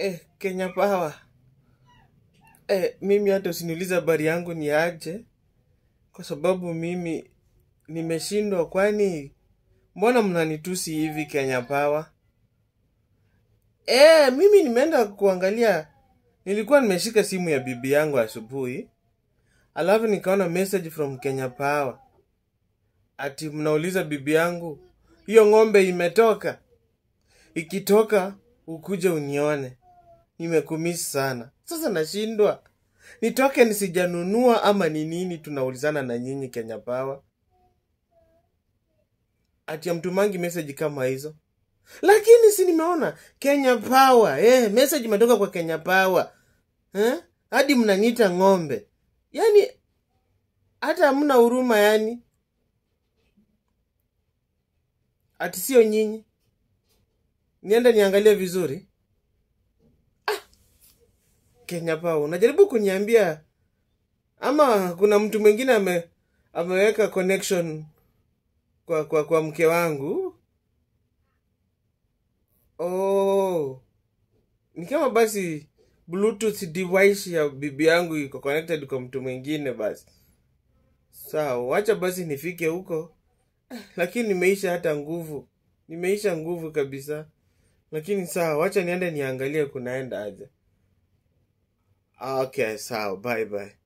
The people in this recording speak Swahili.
eh, Kenya Power eh, mimi hata usiniuliza habari yangu ni aje, kwa sababu mimi nimeshindwa. Kwani mbona mnanitusi hivi Kenya Power? Eh, mimi nimeenda kuangalia, nilikuwa nimeshika simu ya bibi yangu asubuhi, alafu nikaona message from Kenya Power ati mnauliza bibi yangu hiyo ng'ombe imetoka, ikitoka ukuje unione nimekumisi sana sasa, nashindwa nitoke nisijanunua ama ni nini? Tunaulizana na nyinyi Kenya Power, ati mtumangi meseji kama hizo, lakini si nimeona Kenya pawa eh, meseji imetoka kwa Kenya Power eh, hadi mnanyita ng'ombe, yani hata hamna huruma yani, ati sio nyinyi. Niende niangalie vizuri. Kenya pao najaribu kuniambia ama kuna mtu mwingine ame, ameweka connection kwa kwa kwa mke wangu? Oh, ni kama basi bluetooth device ya bibi yangu iko connected kwa mtu mwingine basi. Sawa, wacha basi nifike huko, lakini nimeisha hata nguvu, nimeisha nguvu kabisa. Lakini sawa, wacha niende niangalie kunaenda aje. Okay, so bye bye.